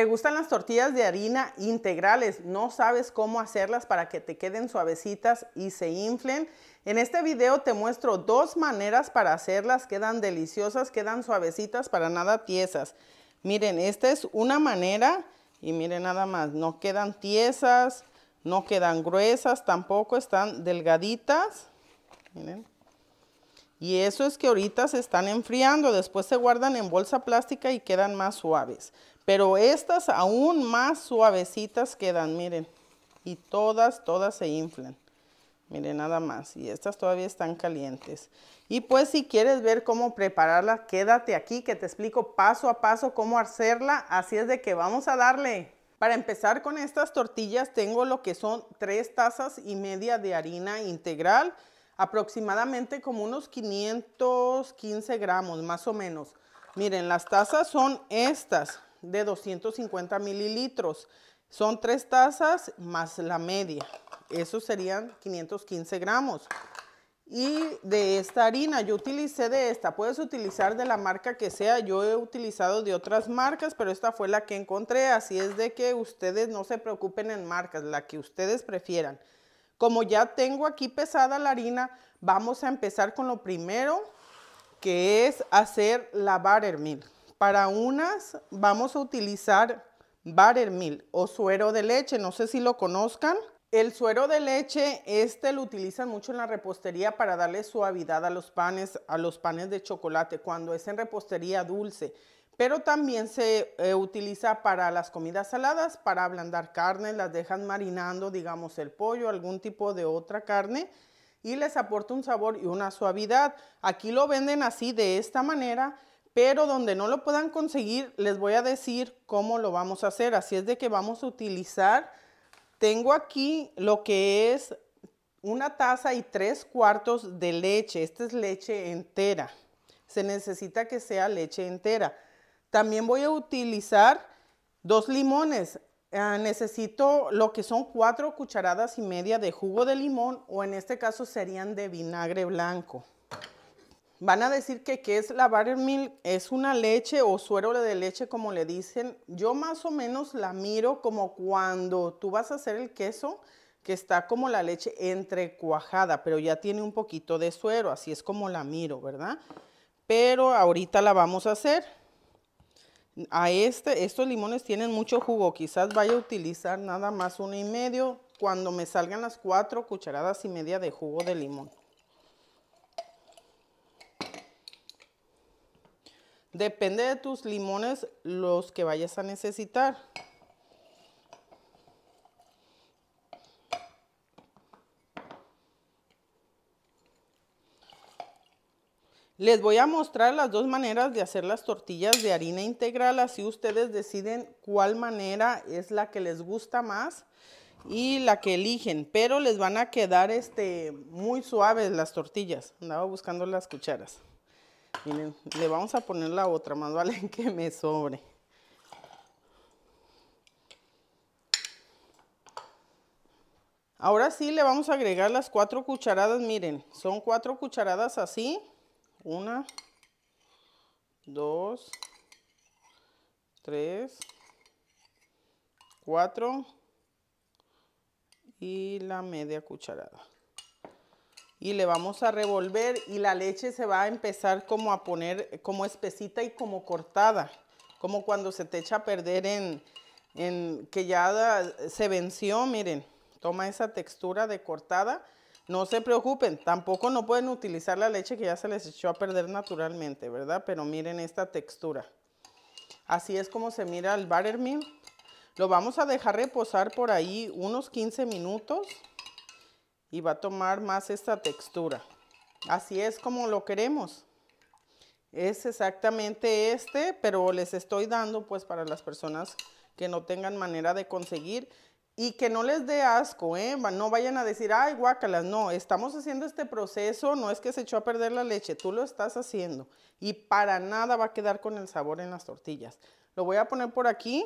¿Te gustan las tortillas de harina integrales? ¿No sabes cómo hacerlas para que te queden suavecitas y se inflen? En este video te muestro dos maneras para hacerlas. Quedan deliciosas, quedan suavecitas, para nada tiesas. Miren, esta es una manera y miren nada más, no quedan tiesas, no quedan gruesas, tampoco están delgaditas. Y eso es que ahorita se están enfriando, después se guardan en bolsa plástica y quedan más suaves. Pero estas aún más suavecitas quedan, miren. Y todas, todas se inflan. Miren nada más. Y estas todavía están calientes. Y pues si quieres ver cómo prepararlas, quédate aquí que te explico paso a paso cómo hacerla. Así es de que vamos a darle. Para empezar con estas tortillas tengo lo que son tres tazas y media de harina integral aproximadamente como unos 515 gramos, más o menos. Miren, las tazas son estas de 250 mililitros. Son tres tazas más la media. Eso serían 515 gramos. Y de esta harina, yo utilicé de esta. Puedes utilizar de la marca que sea. Yo he utilizado de otras marcas, pero esta fue la que encontré. Así es de que ustedes no se preocupen en marcas, la que ustedes prefieran. Como ya tengo aquí pesada la harina, vamos a empezar con lo primero, que es hacer la buttermilk. Para unas vamos a utilizar buttermilk o suero de leche, no sé si lo conozcan. El suero de leche, este lo utilizan mucho en la repostería para darle suavidad a los panes, a los panes de chocolate, cuando es en repostería dulce pero también se eh, utiliza para las comidas saladas, para ablandar carne, las dejan marinando, digamos, el pollo, algún tipo de otra carne, y les aporta un sabor y una suavidad. Aquí lo venden así, de esta manera, pero donde no lo puedan conseguir, les voy a decir cómo lo vamos a hacer. Así es de que vamos a utilizar, tengo aquí lo que es una taza y tres cuartos de leche. Esta es leche entera. Se necesita que sea leche entera. También voy a utilizar dos limones. Ah, necesito lo que son cuatro cucharadas y media de jugo de limón o en este caso serían de vinagre blanco. Van a decir que qué es la buttermilk, es una leche o suero de leche como le dicen. Yo más o menos la miro como cuando tú vas a hacer el queso, que está como la leche entrecuajada, pero ya tiene un poquito de suero, así es como la miro, ¿verdad? Pero ahorita la vamos a hacer. A este, estos limones tienen mucho jugo, quizás vaya a utilizar nada más uno y medio cuando me salgan las cuatro cucharadas y media de jugo de limón. Depende de tus limones los que vayas a necesitar. Les voy a mostrar las dos maneras de hacer las tortillas de harina integral, así ustedes deciden cuál manera es la que les gusta más y la que eligen, pero les van a quedar este, muy suaves las tortillas. Andaba buscando las cucharas. Miren, le vamos a poner la otra, más vale que me sobre. Ahora sí le vamos a agregar las cuatro cucharadas, miren, son cuatro cucharadas así. Una, dos, tres, cuatro y la media cucharada. Y le vamos a revolver y la leche se va a empezar como a poner como espesita y como cortada. Como cuando se te echa a perder en, que ya se venció, miren. Toma esa textura de cortada no se preocupen, tampoco no pueden utilizar la leche que ya se les echó a perder naturalmente, ¿verdad? Pero miren esta textura. Así es como se mira el buttermilk. Lo vamos a dejar reposar por ahí unos 15 minutos y va a tomar más esta textura. Así es como lo queremos. Es exactamente este, pero les estoy dando pues para las personas que no tengan manera de conseguir y que no les dé asco, ¿eh? no vayan a decir, ay, guácalas, no, estamos haciendo este proceso, no es que se echó a perder la leche, tú lo estás haciendo y para nada va a quedar con el sabor en las tortillas. Lo voy a poner por aquí.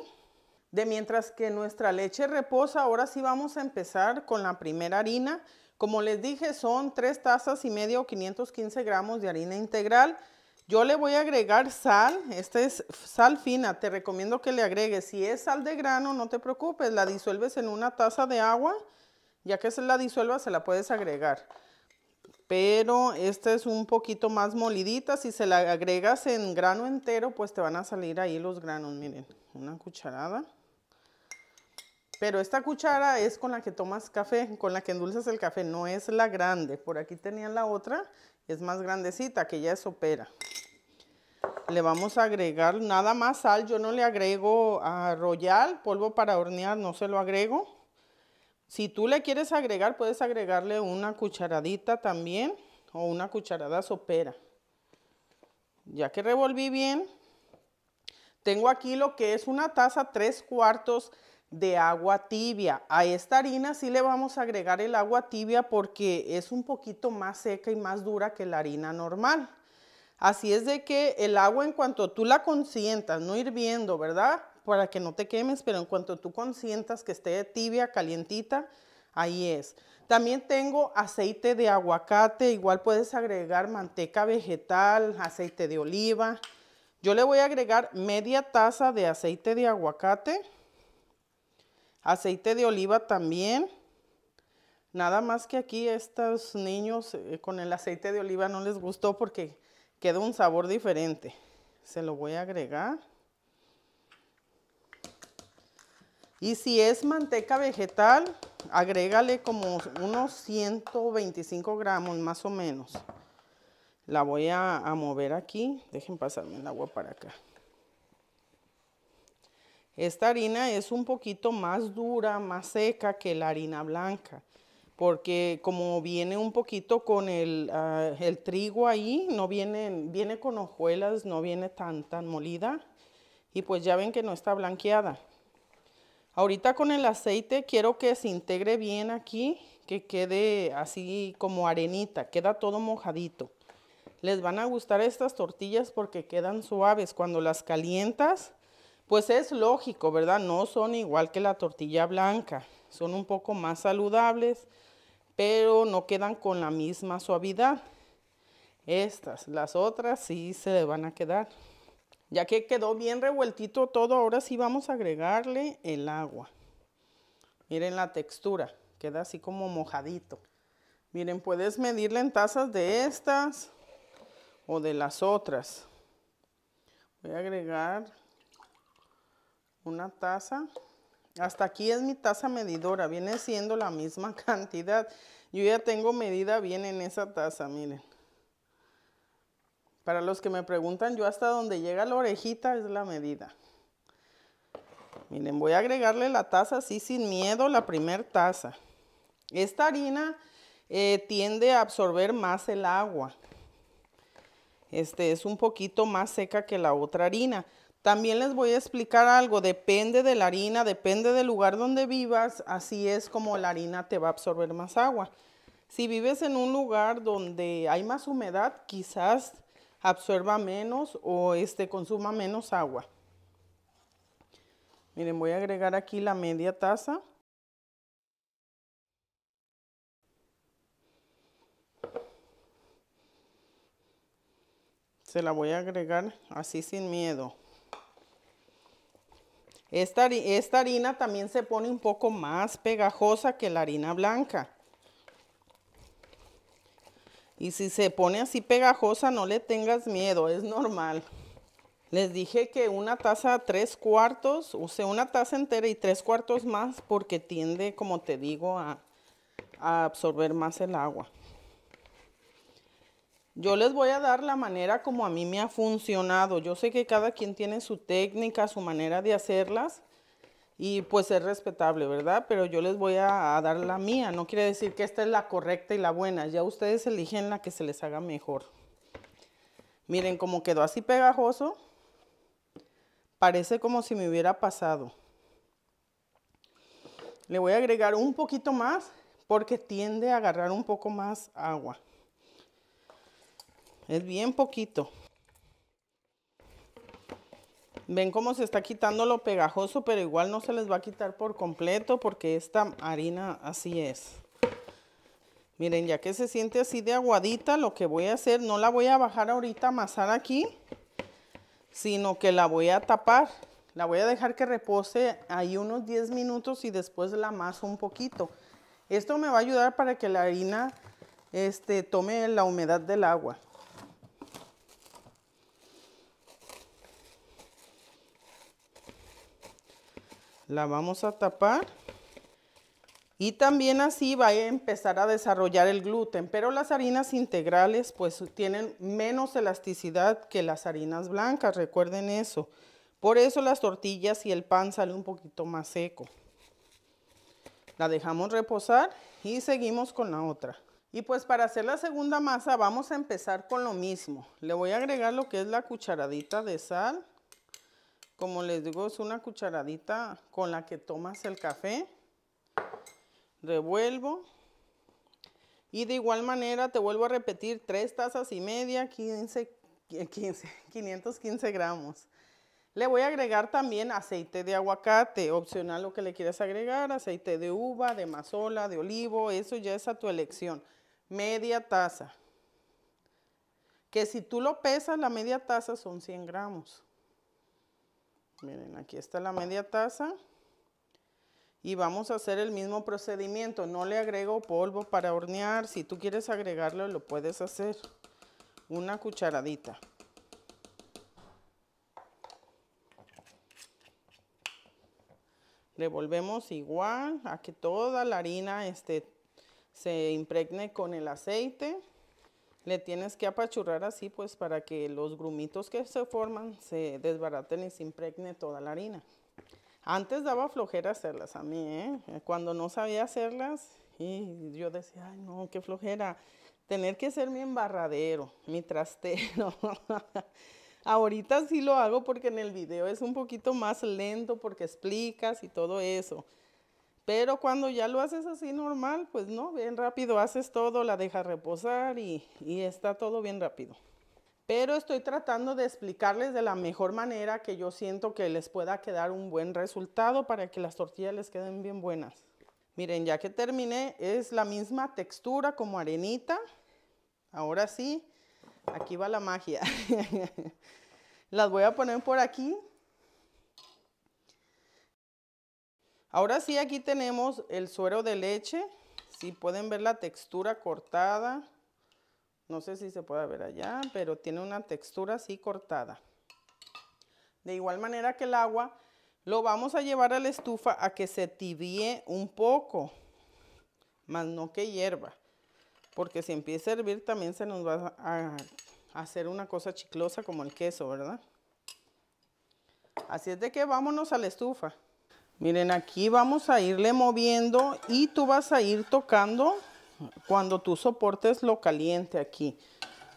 De mientras que nuestra leche reposa, ahora sí vamos a empezar con la primera harina. Como les dije, son 3 tazas y medio, 515 gramos de harina integral. Yo le voy a agregar sal, esta es sal fina, te recomiendo que le agregues. Si es sal de grano, no te preocupes, la disuelves en una taza de agua, ya que se la disuelva se la puedes agregar. Pero esta es un poquito más molidita, si se la agregas en grano entero, pues te van a salir ahí los granos, miren, una cucharada. Pero esta cuchara es con la que tomas café, con la que endulzas el café, no es la grande. Por aquí tenía la otra, es más grandecita, que ya es sopera le vamos a agregar nada más sal. Yo no le agrego a royal, polvo para hornear, no se lo agrego. Si tú le quieres agregar, puedes agregarle una cucharadita también o una cucharada sopera. Ya que revolví bien, tengo aquí lo que es una taza tres cuartos de agua tibia. A esta harina sí le vamos a agregar el agua tibia porque es un poquito más seca y más dura que la harina normal. Así es de que el agua en cuanto tú la consientas, no hirviendo, ¿verdad? Para que no te quemes, pero en cuanto tú consientas que esté tibia, calientita, ahí es. También tengo aceite de aguacate, igual puedes agregar manteca vegetal, aceite de oliva. Yo le voy a agregar media taza de aceite de aguacate, aceite de oliva también. Nada más que aquí estos niños eh, con el aceite de oliva no les gustó porque queda un sabor diferente. Se lo voy a agregar. Y si es manteca vegetal, agrégale como unos 125 gramos más o menos. La voy a, mover aquí. Dejen pasarme el agua para acá. Esta harina es un poquito más dura, más seca que la harina blanca porque como viene un poquito con ah, el, trigo ahí, no viene, viene con hojuelas, no viene tan, tan molida y pues ya ven que no está blanqueada. Ahorita con el aceite quiero que se integre bien aquí, que quede así como arenita, queda todo mojadito. Les van a gustar estas tortillas porque quedan suaves. Cuando las calientas, pues es lógico, ¿verdad? No son igual que la tortilla blanca, son un poco más saludables pero no quedan con la misma suavidad. Estas, las otras sí se van a quedar. Ya que quedó bien revueltito todo, ahora sí vamos a agregarle el agua. Miren la textura, queda así como mojadito. Miren, puedes medirle en tazas de estas o de las otras. Voy a agregar una taza. Hasta aquí es mi taza medidora, viene siendo la misma cantidad. Yo ya tengo medida bien en esa taza, miren. Para los que me preguntan, yo hasta donde llega la orejita es la medida. Miren, voy a agregarle la taza así sin miedo, la primer taza. Esta harina eh, tiende a absorber más el agua. Este es un poquito más seca que la otra harina. También les voy a explicar algo, depende de la harina, depende del lugar donde vivas, así es como la harina te va a absorber más agua. Si vives en un lugar donde hay más humedad, quizás absorba menos o este, consuma menos agua. Miren, voy a agregar aquí la media taza. Se la voy a agregar así sin miedo. Esta, harina también se pone un poco más pegajosa que la harina blanca. Y si se pone así pegajosa, no le tengas miedo, es normal. Les dije que una taza tres cuartos, usé una taza entera y tres cuartos más porque tiende, como te digo, a absorber más el agua. Yo les voy a dar la manera como a mí me ha funcionado. Yo sé que cada quien tiene su técnica, su manera de hacerlas y pues es respetable, ¿verdad? Pero yo les voy a, dar la mía. No quiere decir que esta es la correcta y la buena. Ya ustedes eligen la que se les haga mejor. Miren cómo quedó así pegajoso. Parece como si me hubiera pasado. Le voy a agregar un poquito más porque tiende a agarrar un poco más agua. Es bien poquito. Ven cómo se está quitando lo pegajoso, pero igual no se les va a quitar por completo porque esta harina así es. Miren, ya que se siente así de aguadita, lo que voy a hacer, no la voy a bajar ahorita a amasar aquí, sino que la voy a tapar. La voy a dejar que repose ahí unos 10 minutos y después la maso un poquito. Esto me va a ayudar para que la harina este, tome la humedad del agua. La vamos a tapar. Y también así va a empezar a desarrollar el gluten, pero las harinas integrales pues tienen menos elasticidad que las harinas blancas, recuerden eso. Por eso las tortillas y el pan sale un poquito más seco. La dejamos reposar y seguimos con la otra. Y pues para hacer la segunda masa vamos a empezar con lo mismo. Le voy a agregar lo que es la cucharadita de sal como les digo, es una cucharadita con la que tomas el café. Revuelvo. Y de igual manera, te vuelvo a repetir, tres tazas y media, 15, 15, 515 gramos. Le voy a agregar también aceite de aguacate, opcional lo que le quieras agregar, aceite de uva, de mazola, de olivo, eso ya es a tu elección. Media taza. Que si tú lo pesas, la media taza son 100 gramos. Miren, aquí está la media taza. Y vamos a hacer el mismo procedimiento. No le agrego polvo para hornear. Si tú quieres agregarlo, lo puedes hacer. Una cucharadita. volvemos igual a que toda la harina este, se impregne con el aceite le tienes que apachurrar así pues para que los grumitos que se forman se desbaraten y se impregne toda la harina. Antes daba flojera hacerlas a mí, ¿eh? Cuando no sabía hacerlas y yo decía, ay no, qué flojera, tener que ser mi embarradero, mi trastero. Ahorita sí lo hago porque en el video es un poquito más lento porque explicas y todo eso. Pero cuando ya lo haces así normal, pues no, bien rápido haces todo, la dejas reposar y, está todo bien rápido. Pero estoy tratando de explicarles de la mejor manera que yo siento que les pueda quedar un buen resultado para que las tortillas les queden bien buenas. Miren, ya que terminé, es la misma textura como arenita. Ahora sí, aquí va la magia. las voy a poner por aquí Ahora sí, aquí tenemos el suero de leche. Si pueden ver la textura cortada. No sé si se puede ver allá, pero tiene una textura así cortada. De igual manera que el agua, lo vamos a llevar a la estufa a que se tibie un poco, más no que hierva, porque si empieza a hervir también se nos va a hacer una cosa chiclosa como el queso, ¿verdad? Así es de que vámonos a la estufa. Miren, aquí vamos a irle moviendo y tú vas a ir tocando cuando tú soportes lo caliente aquí.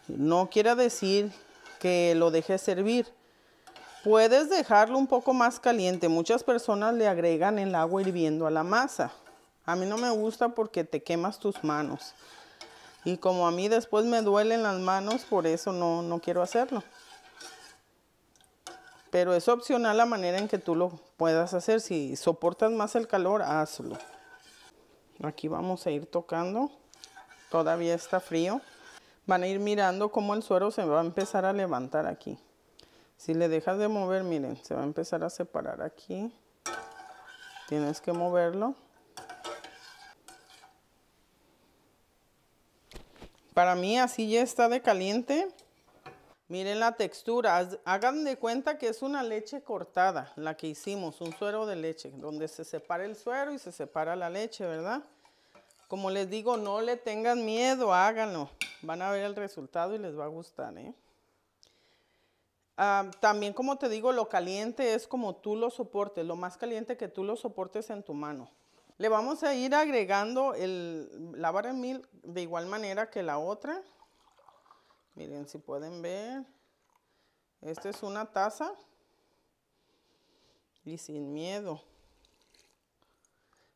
No quiere decir que lo dejes servir. Puedes dejarlo un poco más caliente. Muchas personas le agregan el agua hirviendo a la masa. A mí no me gusta porque te quemas tus manos. Y como a mí después me duelen las manos, por eso no, no quiero hacerlo. Pero es opcional la manera en que tú lo puedas hacer. Si soportas más el calor, hazlo. Aquí vamos a ir tocando. Todavía está frío. Van a ir mirando cómo el suero se va a empezar a levantar aquí. Si le dejas de mover, miren, se va a empezar a separar aquí. Tienes que moverlo. Para mí así ya está de caliente. Miren la textura, hagan de cuenta que es una leche cortada, la que hicimos, un suero de leche, donde se separa el suero y se separa la leche, ¿verdad? Como les digo, no le tengan miedo, háganlo. Van a ver el resultado y les va a gustar, ¿eh? Ah, también, como te digo, lo caliente es como tú lo soportes, lo más caliente que tú lo soportes en tu mano. Le vamos a ir agregando el, la en mil de igual manera que la otra. Miren si pueden ver. Esta es una taza. Y sin miedo.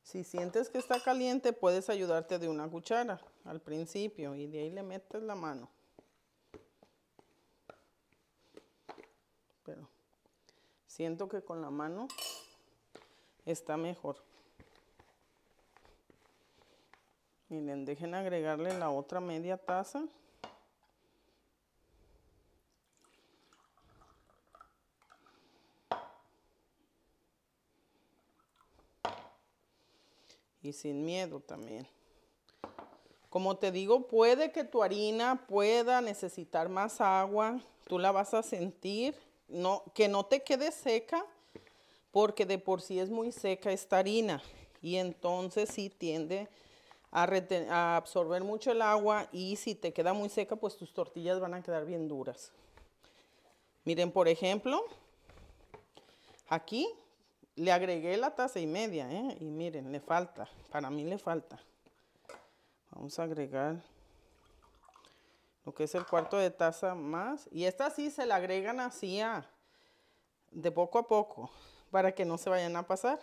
Si sientes que está caliente, puedes ayudarte de una cuchara al principio y de ahí le metes la mano. Pero siento que con la mano está mejor. Miren, dejen agregarle la otra media taza. y sin miedo también. Como te digo, puede que tu harina pueda necesitar más agua, tú la vas a sentir, no, que no te quede seca, porque de por sí es muy seca esta harina y entonces sí tiende a, a absorber mucho el agua y si te queda muy seca, pues tus tortillas van a quedar bien duras. Miren, por ejemplo, aquí le agregué la taza y media, ¿eh? Y miren, le falta. Para mí le falta. Vamos a agregar lo que es el cuarto de taza más. Y esta sí se la agregan así a, de poco a poco para que no se vayan a pasar.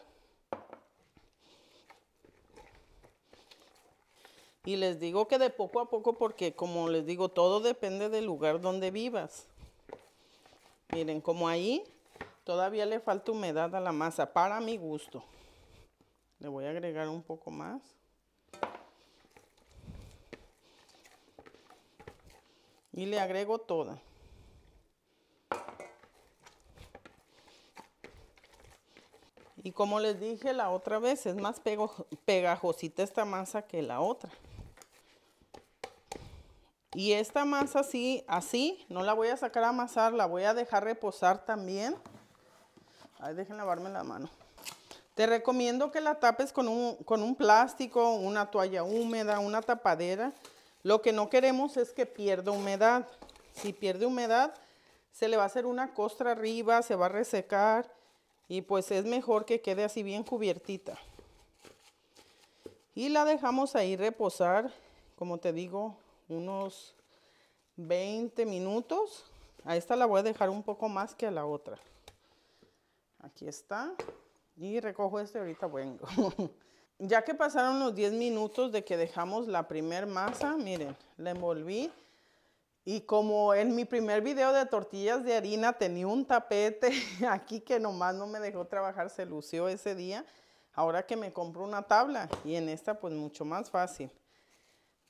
Y les digo que de poco a poco porque como les digo, todo depende del lugar donde vivas. Miren, como ahí Todavía le falta humedad a la masa, para mi gusto. Le voy a agregar un poco más. Y le agrego toda. Y como les dije la otra vez, es más pegajosita esta masa que la otra. Y esta masa así, así, no la voy a sacar a amasar, la voy a dejar reposar también dejen lavarme la mano. Te recomiendo que la tapes con un, con un plástico, una toalla húmeda, una tapadera. Lo que no queremos es que pierda humedad. Si pierde humedad, se le va a hacer una costra arriba, se va a resecar y pues es mejor que quede así bien cubiertita. Y la dejamos ahí reposar, como te digo, unos 20 minutos. A esta la voy a dejar un poco más que a la otra. Aquí está. Y recojo este, ahorita bueno ya que pasaron los 10 minutos de que dejamos la primer masa, miren, la envolví. Y como en mi primer video de tortillas de harina tenía un tapete aquí que nomás no me dejó trabajar, se lució ese día. Ahora que me compro una tabla y en esta pues mucho más fácil.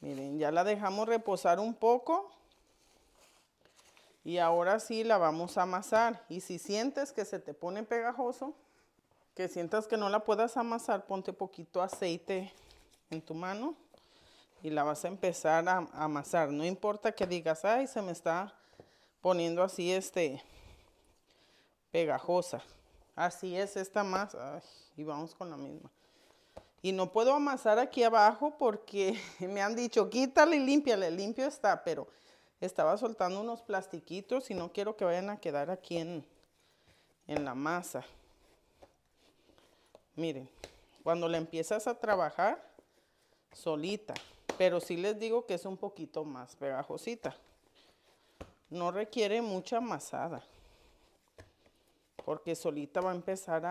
Miren, ya la dejamos reposar un poco y ahora sí la vamos a amasar. Y si sientes que se te pone pegajoso, que sientas que no la puedas amasar, ponte poquito aceite en tu mano y la vas a empezar a, amasar. No importa que digas, ay, se me está poniendo así este pegajosa. Así es esta masa. y vamos con la misma. Y no puedo amasar aquí abajo porque me han dicho, quítale y límpiale. Limpio está, pero estaba soltando unos plastiquitos y no quiero que vayan a quedar aquí en, la masa. Miren, cuando la empiezas a trabajar solita, pero sí les digo que es un poquito más pegajosita. No requiere mucha amasada, porque solita va a empezar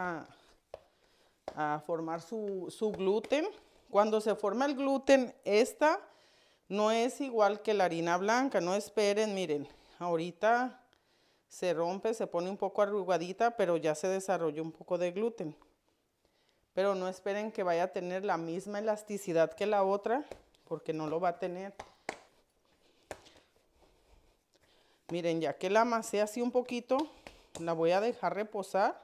a, formar su, su gluten. Cuando se forma el gluten, esta no es igual que la harina blanca, no esperen, miren, ahorita se rompe, se pone un poco arrugadita, pero ya se desarrolló un poco de gluten. Pero no esperen que vaya a tener la misma elasticidad que la otra, porque no lo va a tener. Miren, ya que la amasé así un poquito, la voy a dejar reposar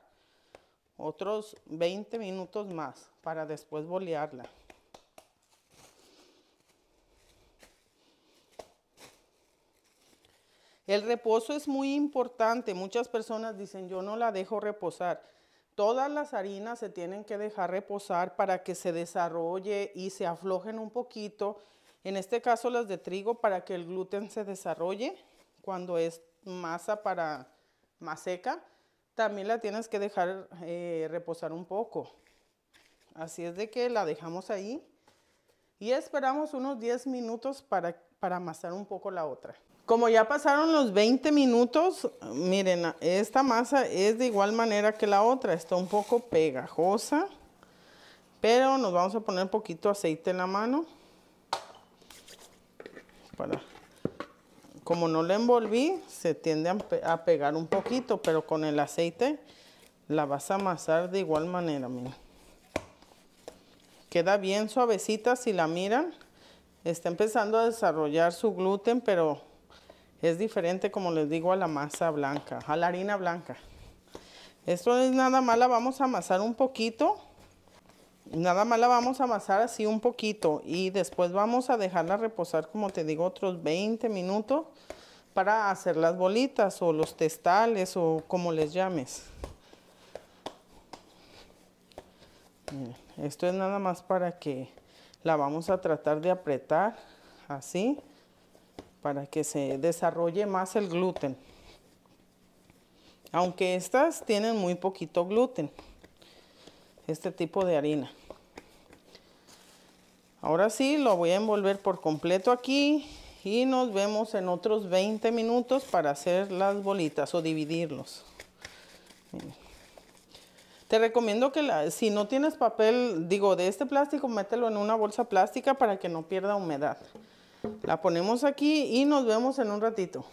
otros 20 minutos más para después bolearla. El reposo es muy importante. Muchas personas dicen, yo no la dejo reposar. Todas las harinas se tienen que dejar reposar para que se desarrolle y se aflojen un poquito. En este caso las de trigo para que el gluten se desarrolle cuando es masa para más seca. También la tienes que dejar eh, reposar un poco. Así es de que la dejamos ahí y esperamos unos 10 minutos para, para amasar un poco la otra. Como ya pasaron los 20 minutos, miren, esta masa es de igual manera que la otra, está un poco pegajosa, pero nos vamos a poner un poquito aceite en la mano como no la envolví, se tiende a, pegar un poquito, pero con el aceite la vas a amasar de igual manera, miren. Queda bien suavecita si la miran. Está empezando a desarrollar su gluten, pero es diferente, como les digo, a la masa blanca, a la harina blanca. Esto es nada más la vamos a amasar un poquito. Nada más la vamos a amasar así un poquito y después vamos a dejarla reposar, como te digo, otros 20 minutos para hacer las bolitas o los testales o como les llames. esto es nada más para que la vamos a tratar de apretar así para que se desarrolle más el gluten. Aunque estas tienen muy poquito gluten, este tipo de harina. Ahora sí, lo voy a envolver por completo aquí y nos vemos en otros 20 minutos para hacer las bolitas o dividirlos. Te recomiendo que si no tienes papel, digo, de este plástico, mételo en una bolsa plástica para que no pierda humedad. La ponemos aquí y nos vemos en un ratito.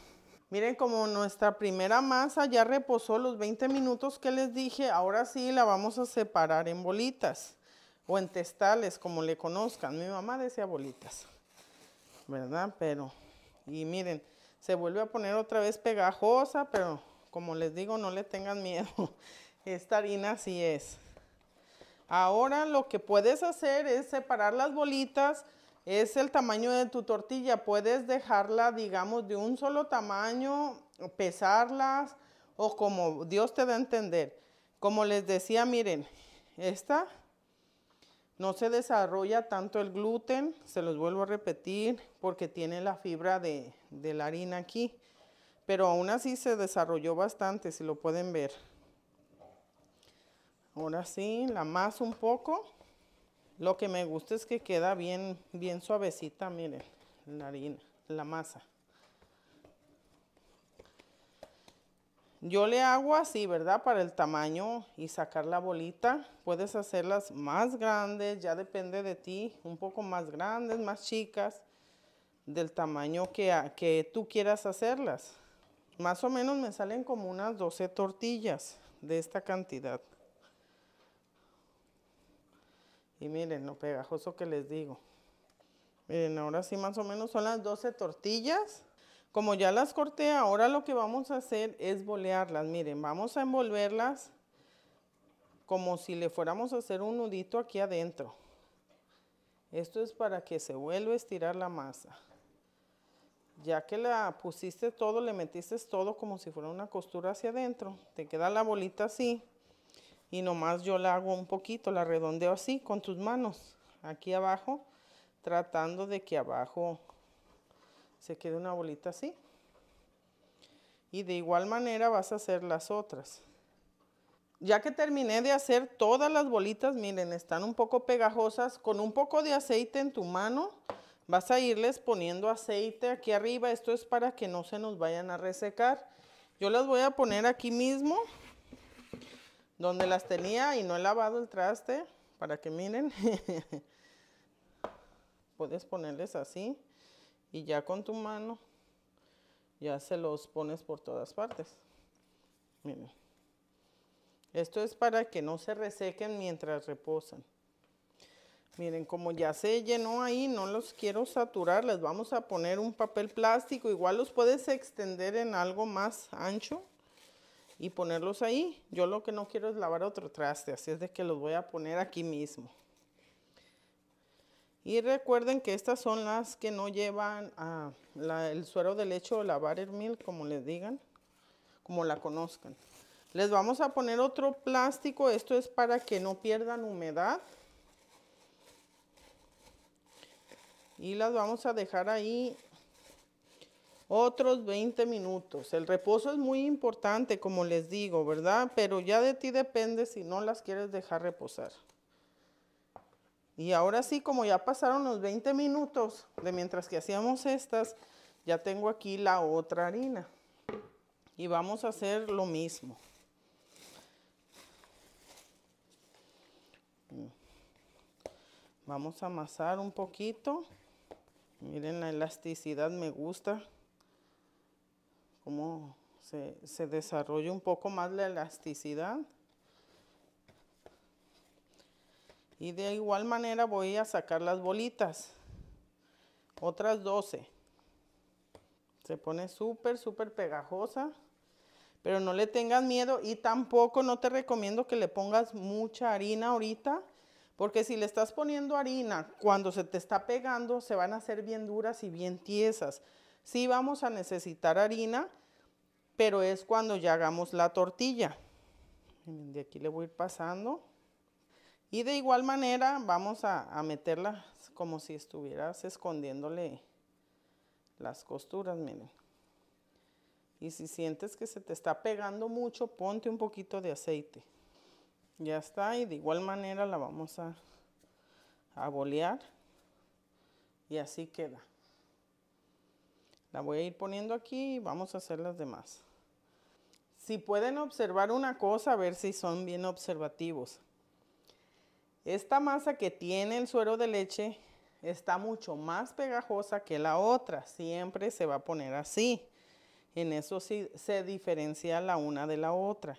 Miren como nuestra primera masa ya reposó los 20 minutos que les dije, ahora sí la vamos a separar en bolitas o en testales, como le conozcan. Mi mamá decía bolitas, ¿verdad? Pero, y miren, se vuelve a poner otra vez pegajosa, pero como les digo, no le tengan miedo. Esta harina así es. Ahora lo que puedes hacer es separar las bolitas, es el tamaño de tu tortilla. Puedes dejarla, digamos, de un solo tamaño, pesarlas o como Dios te da a entender. Como les decía, miren, esta no se desarrolla tanto el gluten, se los vuelvo a repetir, porque tiene la fibra de, la harina aquí. Pero aún así se desarrolló bastante, si lo pueden ver. Ahora sí, la más un poco. Lo que me gusta es que queda bien, bien suavecita, miren, la harina, la masa. Yo le hago así, ¿verdad? Para el tamaño y sacar la bolita. Puedes hacerlas más grandes, ya depende de ti, un poco más grandes, más chicas, del tamaño que, que tú quieras hacerlas. Más o menos me salen como unas 12 tortillas de esta cantidad. Y miren lo pegajoso que les digo. Miren, ahora sí más o menos son las 12 tortillas. Como ya las corté, ahora lo que vamos a hacer es bolearlas. Miren, vamos a envolverlas como si le fuéramos a hacer un nudito aquí adentro. Esto es para que se vuelva a estirar la masa. Ya que la pusiste todo, le metiste todo como si fuera una costura hacia adentro. Te queda la bolita así y nomás yo la hago un poquito, la redondeo así con tus manos, aquí abajo, tratando de que abajo se quede una bolita así. Y de igual manera vas a hacer las otras. Ya que terminé de hacer todas las bolitas, miren, están un poco pegajosas. Con un poco de aceite en tu mano, vas a irles poniendo aceite aquí arriba. Esto es para que no se nos vayan a resecar. Yo las voy a poner aquí mismo donde las tenía y no he lavado el traste para que miren. Puedes ponerles así y ya con tu mano ya se los pones por todas partes. Miren. Esto es para que no se resequen mientras reposan. Miren, como ya se llenó ahí, no los quiero saturar. Les vamos a poner un papel plástico. Igual los puedes extender en algo más ancho y ponerlos ahí. Yo lo que no quiero es lavar otro traste, así es de que los voy a poner aquí mismo. Y recuerden que estas son las que no llevan ah, a el suero de leche o la mil como les digan, como la conozcan. Les vamos a poner otro plástico, esto es para que no pierdan humedad. Y las vamos a dejar ahí otros 20 minutos. El reposo es muy importante, como les digo, ¿verdad? Pero ya de ti depende si no las quieres dejar reposar. Y ahora sí, como ya pasaron los 20 minutos de mientras que hacíamos estas, ya tengo aquí la otra harina. Y vamos a hacer lo mismo. Vamos a amasar un poquito. Miren la elasticidad, me gusta. Como se, se desarrolla un poco más la elasticidad. Y de igual manera voy a sacar las bolitas, otras 12. Se pone súper, súper pegajosa pero no le tengas miedo y tampoco no te recomiendo que le pongas mucha harina ahorita, porque si le estás poniendo harina, cuando se te está pegando, se van a hacer bien duras y bien tiesas. Sí vamos a necesitar harina, pero es cuando ya hagamos la tortilla. De aquí le voy a ir pasando. Y de igual manera vamos a, meterla como si estuvieras escondiéndole las costuras, miren. Y si sientes que se te está pegando mucho, ponte un poquito de aceite. Ya está, y de igual manera la vamos a, a bolear. Y así queda. La voy a ir poniendo aquí y vamos a hacer las demás. Si pueden observar una cosa, a ver si son bien observativos. Esta masa que tiene el suero de leche está mucho más pegajosa que la otra. Siempre se va a poner así. En eso sí se diferencia la una de la otra.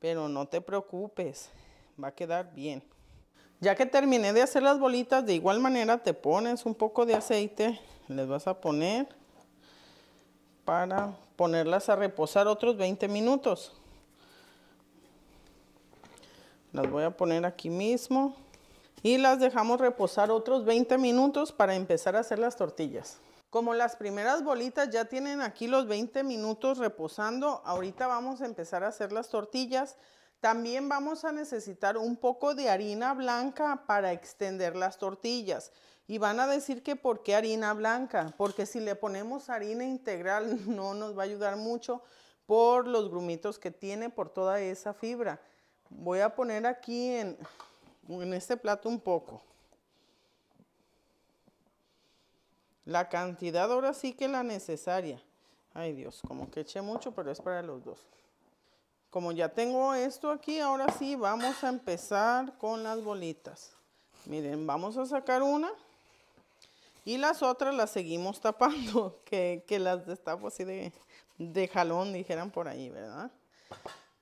Pero no te preocupes, va a quedar bien. Ya que terminé de hacer las bolitas, de igual manera te pones un poco de aceite. Les vas a poner para ponerlas a reposar otros 20 minutos. Las voy a poner aquí mismo y las dejamos reposar otros 20 minutos para empezar a hacer las tortillas. Como las primeras bolitas ya tienen aquí los 20 minutos reposando, ahorita vamos a empezar a hacer las tortillas. También vamos a necesitar un poco de harina blanca para extender las tortillas. Y van a decir que por qué harina blanca, porque si le ponemos harina integral no nos va a ayudar mucho por los grumitos que tiene, por toda esa fibra. Voy a poner aquí en, en este plato un poco. La cantidad ahora sí que la necesaria. Ay Dios, como que eché mucho, pero es para los dos. Como ya tengo esto aquí, ahora sí vamos a empezar con las bolitas. Miren, vamos a sacar una y las otras las seguimos tapando, que, las destapo así de, de jalón, dijeran por ahí, ¿verdad?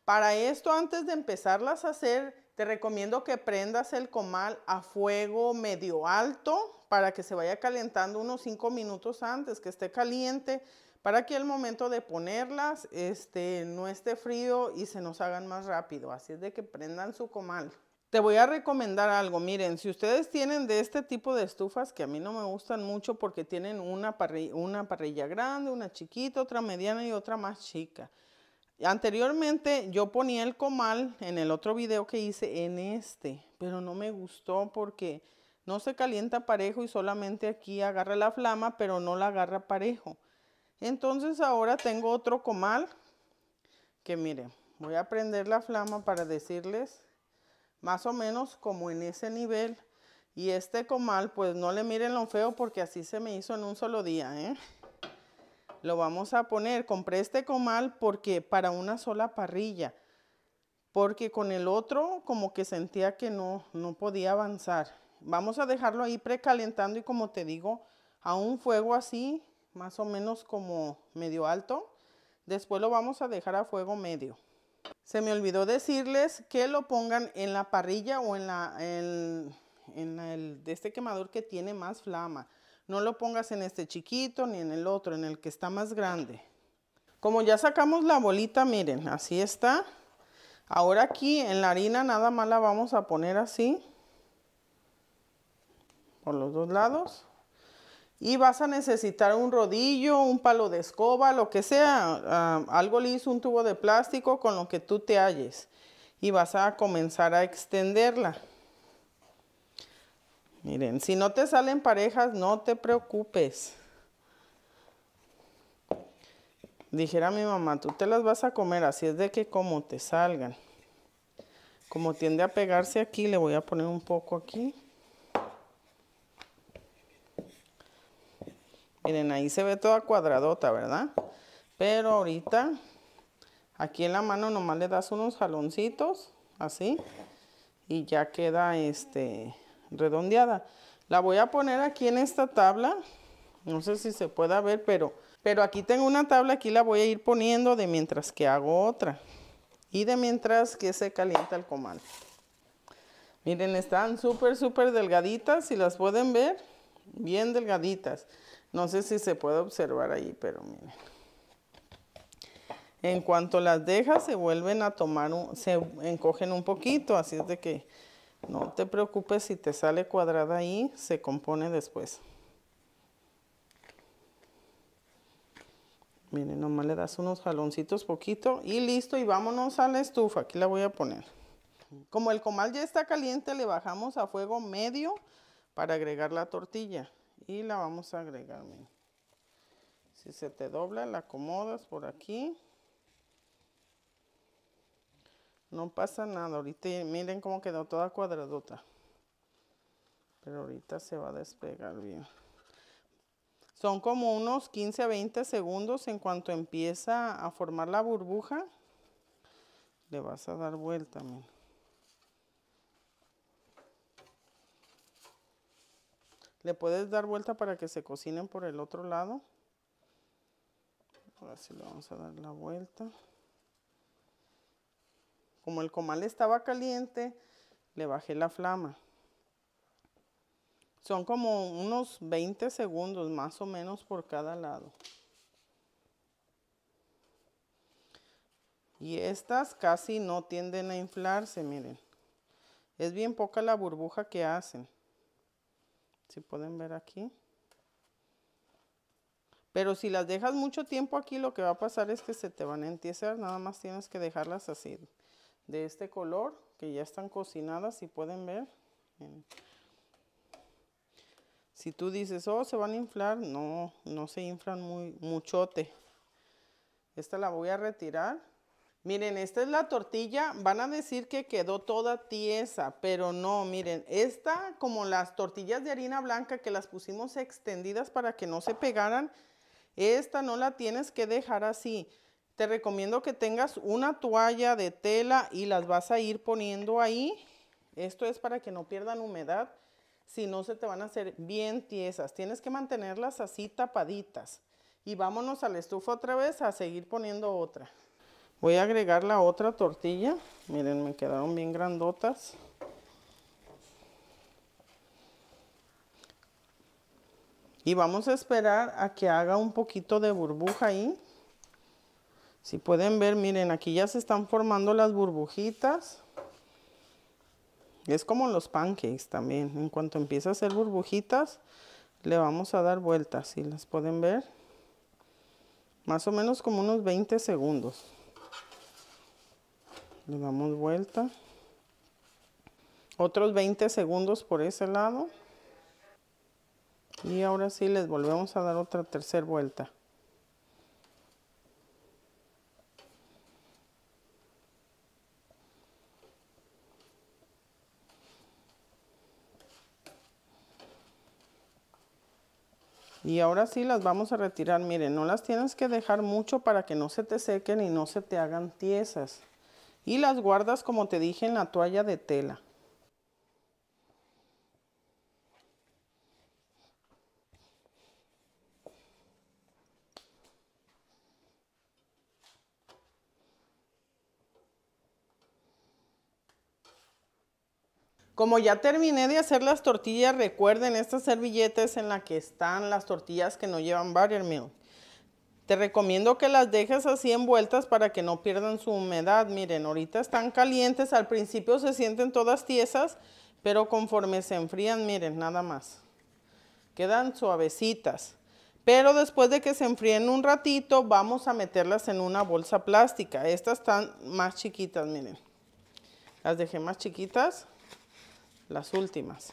Para esto, antes de empezarlas a hacer, te recomiendo que prendas el comal a fuego medio alto para que se vaya calentando unos 5 minutos antes, que esté caliente para que el momento de ponerlas este, no esté frío y se nos hagan más rápido. Así es de que prendan su comal. Te voy a recomendar algo, miren, si ustedes tienen de este tipo de estufas que a mí no me gustan mucho porque tienen una una parrilla grande, una chiquita, otra mediana y otra más chica. Anteriormente yo ponía el comal en el otro video que hice en este, pero no me gustó porque no se calienta parejo y solamente aquí agarra la flama, pero no la agarra parejo. Entonces ahora tengo otro comal que miren, voy a prender la flama para decirles más o menos como en ese nivel. Y este comal, pues no le miren lo feo porque así se me hizo en un solo día, ¿eh? Lo vamos a poner, compré este comal porque para una sola parrilla, porque con el otro como que sentía que no, no podía avanzar. Vamos a dejarlo ahí precalentando y como te digo, a un fuego así más o menos como medio alto. Después lo vamos a dejar a fuego medio. Se me olvidó decirles que lo pongan en la parrilla o en, la, en el, de este quemador que tiene más flama. No lo pongas en este chiquito ni en el otro, en el que está más grande. Como ya sacamos la bolita, miren, así está. Ahora aquí en la harina nada más la vamos a poner así. Por los dos lados y vas a necesitar un rodillo, un palo de escoba, lo que sea, ah, algo liso, un tubo de plástico con lo que tú te halles y vas a comenzar a extenderla. Miren, si no te salen parejas, no te preocupes. Dijera mi mamá, tú te las vas a comer, así es de que como te salgan. Como tiende a pegarse aquí, le voy a poner un poco aquí. Miren, ahí se ve toda cuadradota, ¿verdad? Pero ahorita, aquí en la mano nomás le das unos jaloncitos, así, y ya queda este redondeada. La voy a poner aquí en esta tabla, no sé si se pueda ver, pero, pero aquí tengo una tabla, aquí la voy a ir poniendo de mientras que hago otra. Y de mientras que se calienta el comal. Miren, están súper, súper delgaditas, si las pueden ver, bien delgaditas. No sé si se puede observar ahí, pero miren. En cuanto las dejas, se vuelven a tomar, se encogen un poquito, así es de que no te preocupes si te sale cuadrada ahí, se compone después. Miren, nomás le das unos jaloncitos poquito y listo. Y vámonos a la estufa, aquí la voy a poner. Como el comal ya está caliente, le bajamos a fuego medio para agregar la tortilla y la vamos a agregar si se te dobla la acomodas por aquí no pasa nada ahorita miren cómo quedó toda cuadradota pero ahorita se va a despegar bien son como unos 15 a 20 segundos en cuanto empieza a formar la burbuja le vas a dar vuelta Le puedes dar vuelta para que se cocinen por el otro lado. Ahora sí le vamos a dar la vuelta. Como el comal estaba caliente, le bajé la flama. Son como unos 20 segundos más o menos por cada lado. Y estas casi no tienden a inflarse, miren. Es bien poca la burbuja que hacen. Si pueden ver aquí. Pero si las dejas mucho tiempo aquí, lo que va a pasar es que se te van a entiesar. Nada más tienes que dejarlas así, de este color, que ya están cocinadas, si pueden ver. Si tú dices, oh, se van a inflar, no, no se inflan muy muchote. Esta la voy a retirar Miren, esta es la tortilla. Van a decir que quedó toda tiesa, pero no, miren, esta como las tortillas de harina blanca que las pusimos extendidas para que no se pegaran, esta no la tienes que dejar así. Te recomiendo que tengas una toalla de tela y las vas a ir poniendo ahí. Esto es para que no pierdan humedad, si no se te van a hacer bien tiesas. Tienes que mantenerlas así tapaditas. Y vámonos a la estufa otra vez a seguir poniendo otra. Voy a agregar la otra tortilla. Miren, me quedaron bien grandotas. Y vamos a esperar a que haga un poquito de burbuja ahí. Si pueden ver, miren, aquí ya se están formando las burbujitas. Es como los pancakes también. En cuanto empieza a hacer burbujitas, le vamos a dar vueltas. Si las pueden ver. Más o menos como unos 20 segundos le damos vuelta otros 20 segundos por ese lado y ahora sí les volvemos a dar otra tercera vuelta Y ahora sí las vamos a retirar. Miren, no las tienes que dejar mucho para que no se te sequen y no se te hagan tiesas y las guardas como te dije en la toalla de tela. Como ya terminé de hacer las tortillas, recuerden, estas servilletes en la que están las tortillas que no llevan buttermilk. Te recomiendo que las dejes así envueltas para que no pierdan su humedad. Miren, ahorita están calientes, al principio se sienten todas tiesas, pero conforme se enfrían, miren, nada más. Quedan suavecitas. Pero después de que se enfríen un ratito, vamos a meterlas en una bolsa plástica. Estas están más chiquitas, miren. Las dejé más chiquitas, las últimas.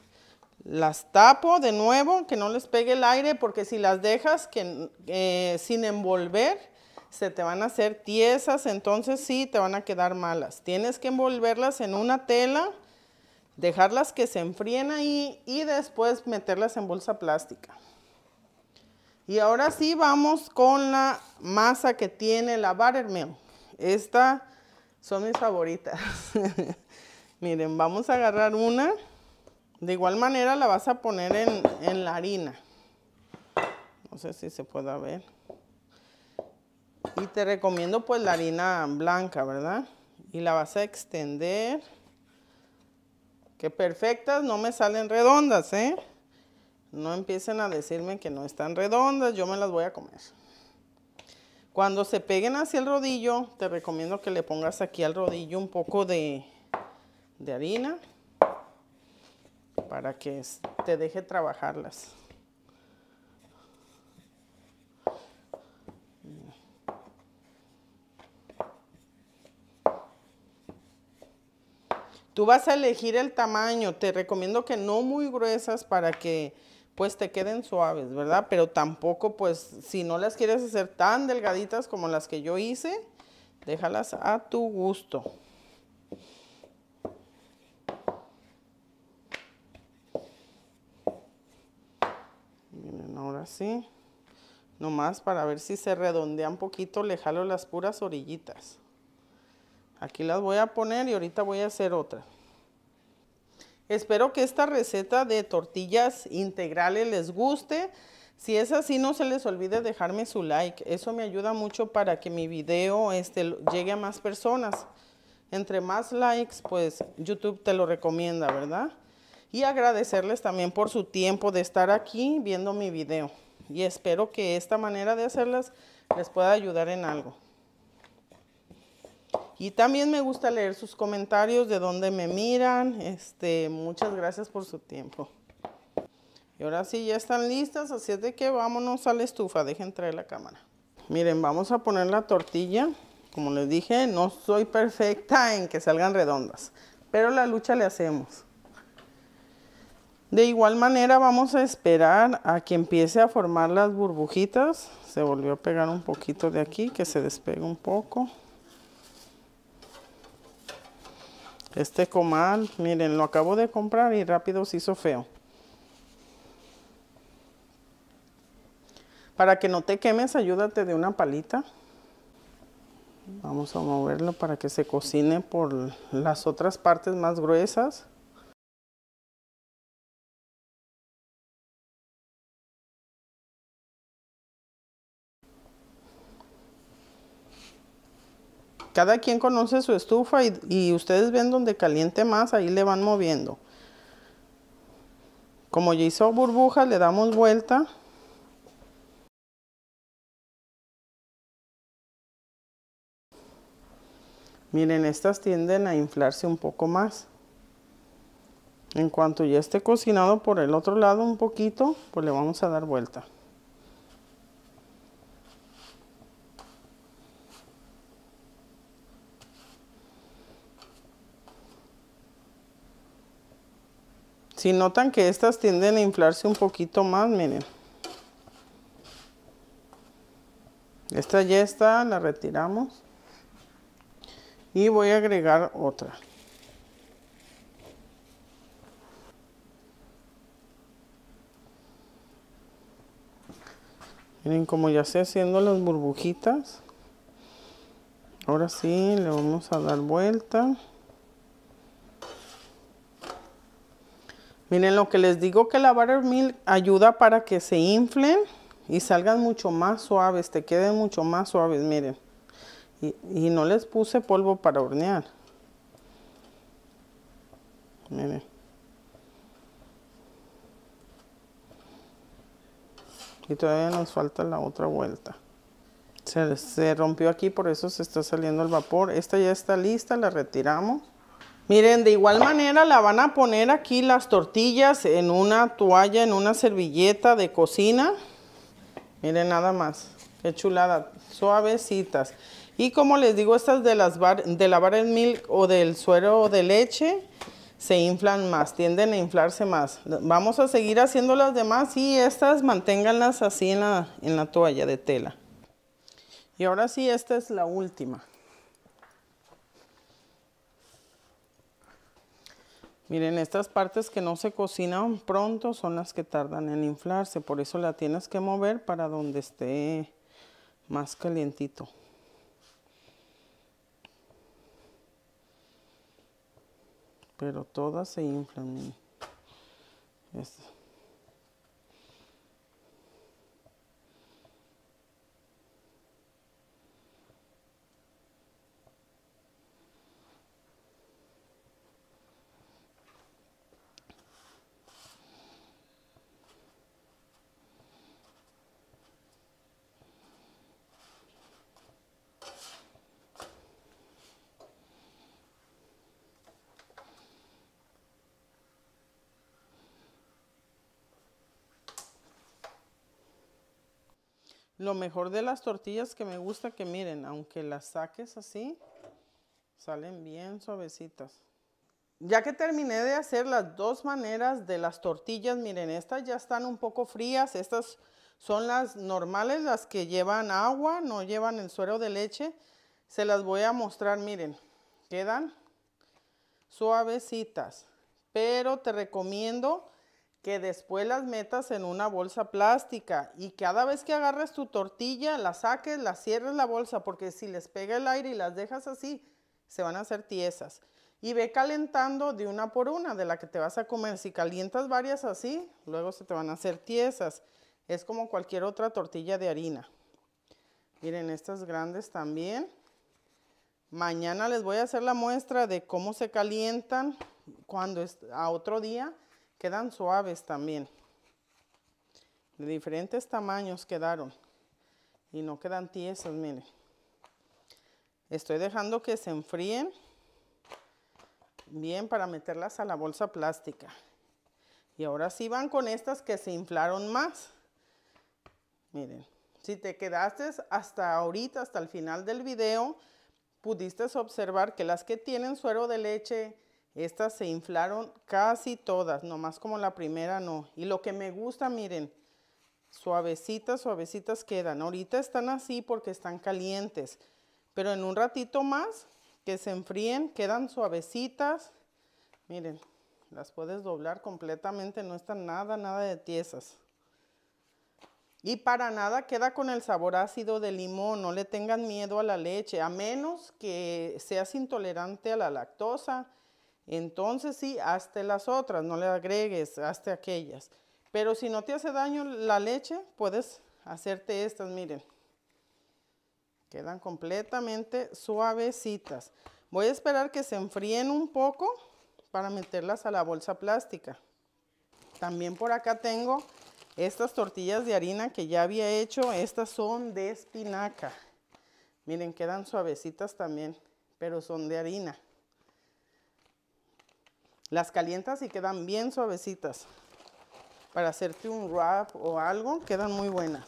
Las tapo de nuevo, que no les pegue el aire, porque si las dejas eh, sin envolver, se te van a hacer tiesas, entonces sí, te van a quedar malas. Tienes que envolverlas en una tela, dejarlas que se enfríen ahí y después meterlas en bolsa plástica. Y ahora sí vamos con la masa que tiene la buttermilk. Estas son mis favoritas. Miren, vamos a agarrar una. De igual manera la vas a poner en, la harina. No sé si se puede ver. Y te recomiendo pues la harina blanca, ¿verdad? Y la vas a extender. Que perfectas no me salen redondas, ¿eh? No empiecen a decirme que no están redondas, yo me las voy a comer. Cuando se peguen hacia el rodillo, te recomiendo que le pongas aquí al rodillo un poco de, de harina para que te deje trabajarlas. Tú vas a elegir el tamaño, te recomiendo que no muy gruesas para que pues te queden suaves, ¿verdad? Pero tampoco pues si no las quieres hacer tan delgaditas como las que yo hice, déjalas a tu gusto. Ahora sí. Nomás para ver si se redondea un poquito, le jalo las puras orillitas. Aquí las voy a poner y ahorita voy a hacer otra. Espero que esta receta de tortillas integrales les guste. Si es así, no se les olvide dejarme su like. Eso me ayuda mucho para que mi video este, llegue a más personas. Entre más likes, pues YouTube te lo recomienda, ¿verdad? y agradecerles también por su tiempo de estar aquí viendo mi video. Y espero que esta manera de hacerlas les pueda ayudar en algo. Y también me gusta leer sus comentarios de dónde me miran. Este, muchas gracias por su tiempo. Y ahora sí, ya están listas, así es de que vámonos a la estufa. Dejen traer la cámara. Miren, vamos a poner la tortilla. Como les dije, no soy perfecta en que salgan redondas, pero la lucha le hacemos. De igual manera vamos a esperar a que empiece a formar las burbujitas. Se volvió a pegar un poquito de aquí, que se despegue un poco. Este comal, miren, lo acabo de comprar y rápido se hizo feo. Para que no te quemes, ayúdate de una palita. Vamos a moverlo para que se cocine por las otras partes más gruesas. cada quien conoce su estufa y, ustedes ven donde caliente más, ahí le van moviendo. Como ya hizo burbuja, le damos vuelta. Miren, estas tienden a inflarse un poco más. En cuanto ya esté cocinado por el otro lado un poquito, pues le vamos a dar vuelta. Si notan que estas tienden a inflarse un poquito más, miren. Esta ya está, la retiramos. Y voy a agregar otra. Miren como ya sé haciendo las burbujitas. Ahora sí, le vamos a dar vuelta. Miren lo que les digo que la buttermilk ayuda para que se inflen y salgan mucho más suaves, te queden mucho más suaves, miren. Y, no les puse polvo para hornear. Miren. Y todavía nos falta la otra vuelta. Se, se rompió aquí, por eso se está saliendo el vapor. Esta ya está lista, la retiramos. Miren, de igual manera la van a poner aquí las tortillas en una toalla, en una servilleta de cocina. Miren nada más, qué chulada, suavecitas. Y como les digo, estas de, las bar, de la milk o del suero de leche se inflan más, tienden a inflarse más. Vamos a seguir haciendo las demás y estas manténganlas así en la, en la toalla de tela. Y ahora sí, esta es la última. Miren, estas partes que no se cocinan pronto son las que tardan en inflarse, por eso la tienes que mover para donde esté más calientito. Pero todas se inflan, Lo mejor de las tortillas que me gusta que miren, aunque las saques así, salen bien suavecitas. Ya que terminé de hacer las dos maneras de las tortillas, miren, estas ya están un poco frías, estas son las normales, las que llevan agua, no llevan el suero de leche. Se las voy a mostrar, miren, quedan suavecitas, pero te recomiendo que después las metas en una bolsa plástica y cada vez que agarres tu tortilla, la saques, la cierres la bolsa, porque si les pega el aire y las dejas así, se van a hacer tiesas. Y ve calentando de una por una, de la que te vas a comer. Si calientas varias así, luego se te van a hacer tiesas. Es como cualquier otra tortilla de harina. Miren, estas grandes también. Mañana les voy a hacer la muestra de cómo se calientan cuando a otro día Quedan suaves también. De diferentes tamaños quedaron. Y no quedan tiesas, miren. Estoy dejando que se enfríen bien para meterlas a la bolsa plástica. Y ahora sí van con estas que se inflaron más. Miren, si te quedaste hasta ahorita, hasta el final del video, pudiste observar que las que tienen suero de leche estas se inflaron casi todas, nomás como la primera no. Y lo que me gusta, miren, suavecitas, suavecitas quedan. Ahorita están así porque están calientes, pero en un ratito más que se enfríen, quedan suavecitas. Miren, las puedes doblar completamente, no están nada, nada de tiesas. Y para nada queda con el sabor ácido de limón, no le tengan miedo a la leche, a menos que seas intolerante a la lactosa entonces sí, hazte las otras, no le agregues, hazte aquellas. Pero si no te hace daño la leche, puedes hacerte estas, miren. Quedan completamente suavecitas. Voy a esperar que se enfríen un poco para meterlas a la bolsa plástica. También por acá tengo estas tortillas de harina que ya había hecho. Estas son de espinaca. Miren, quedan suavecitas también, pero son de harina. Las calientas y quedan bien suavecitas. Para hacerte un wrap o algo, quedan muy buenas.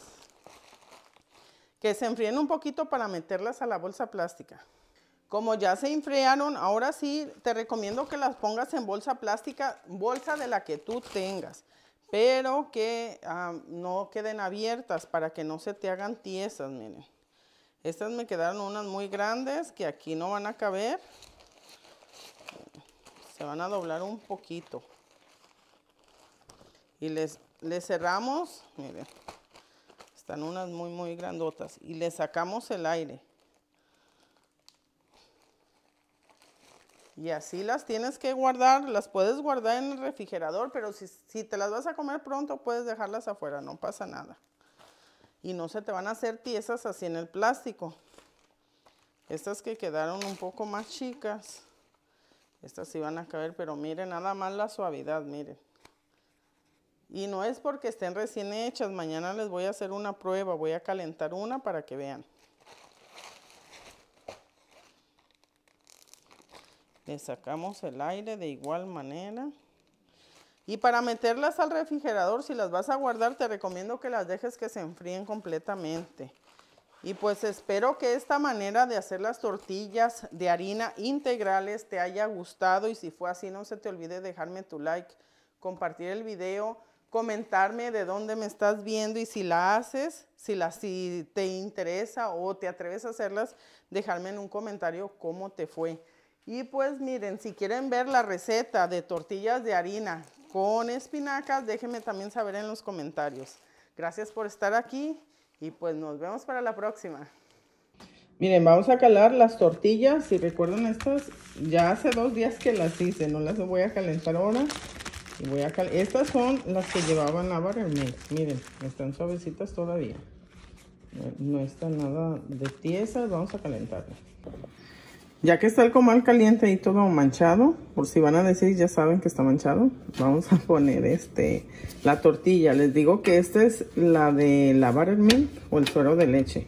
Que se enfríen un poquito para meterlas a la bolsa plástica. Como ya se enfriaron, ahora sí te recomiendo que las pongas en bolsa plástica, bolsa de la que tú tengas, pero que ah, no queden abiertas para que no se te hagan tiesas, miren. Estas me quedaron unas muy grandes que aquí no van a caber se van a doblar un poquito y les, cerramos miren están unas muy muy grandotas y le sacamos el aire y así las tienes que guardar las puedes guardar en el refrigerador pero si, si te las vas a comer pronto puedes dejarlas afuera no pasa nada y no se te van a hacer piezas así en el plástico estas que quedaron un poco más chicas estas sí van a caber, pero miren nada más la suavidad, miren. Y no es porque estén recién hechas, mañana les voy a hacer una prueba, voy a calentar una para que vean. Le sacamos el aire de igual manera. Y para meterlas al refrigerador, si las vas a guardar, te recomiendo que las dejes que se enfríen completamente. Y pues espero que esta manera de hacer las tortillas de harina integrales te haya gustado y si fue así no se te olvide dejarme tu like, compartir el video, comentarme de dónde me estás viendo y si la haces, si, la, te interesa o te atreves a hacerlas, dejarme en un comentario cómo te fue. Y pues miren, si quieren ver la receta de tortillas de harina con espinacas, déjenme también saber en los comentarios. Gracias por estar aquí y pues nos vemos para la próxima. Miren, vamos a calar las tortillas. Si recuerdan estas, ya hace dos días que las hice. No las voy a calentar ahora. Voy a estas son las que llevaban a buttermilk. Miren, están suavecitas todavía. No, está están nada de tiesas. Vamos a calentarlas. Ya que está el comal caliente y todo manchado, por si van a decir, ya saben que está manchado, vamos a poner este la tortilla. Les digo que esta es la de la el o el suero de leche.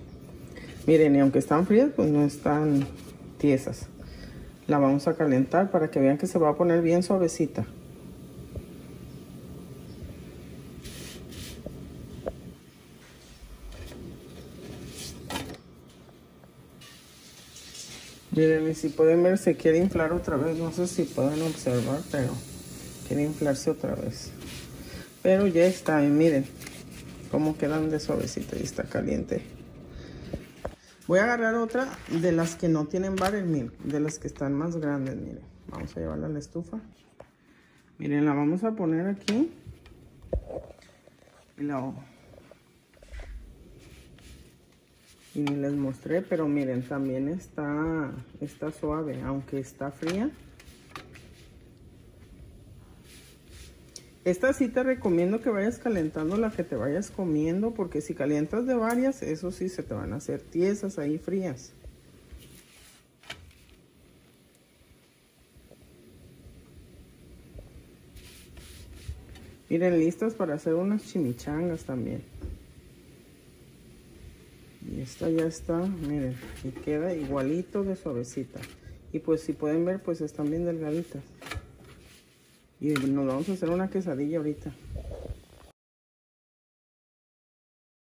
Miren, y aunque están frías, pues no están tiesas. La vamos a calentar para que vean que se va a poner bien suavecita. Miren, y si pueden ver, se quiere inflar otra vez. No sé si pueden observar, pero quiere inflarse otra vez. Pero ya está, miren cómo quedan de suavecita y está caliente. Voy a agarrar otra de las que no tienen mil, de las que están más grandes, miren. Vamos a llevarla a la estufa. Miren, la vamos a poner aquí. Y la y ni les mostré pero miren también está está suave aunque está fría esta sí te recomiendo que vayas calentando la que te vayas comiendo porque si calientas de varias eso sí se te van a hacer tiesas ahí frías miren listas para hacer unas chimichangas también y esta ya está miren y queda igualito de suavecita y pues si pueden ver pues están bien delgaditas y nos vamos a hacer una quesadilla ahorita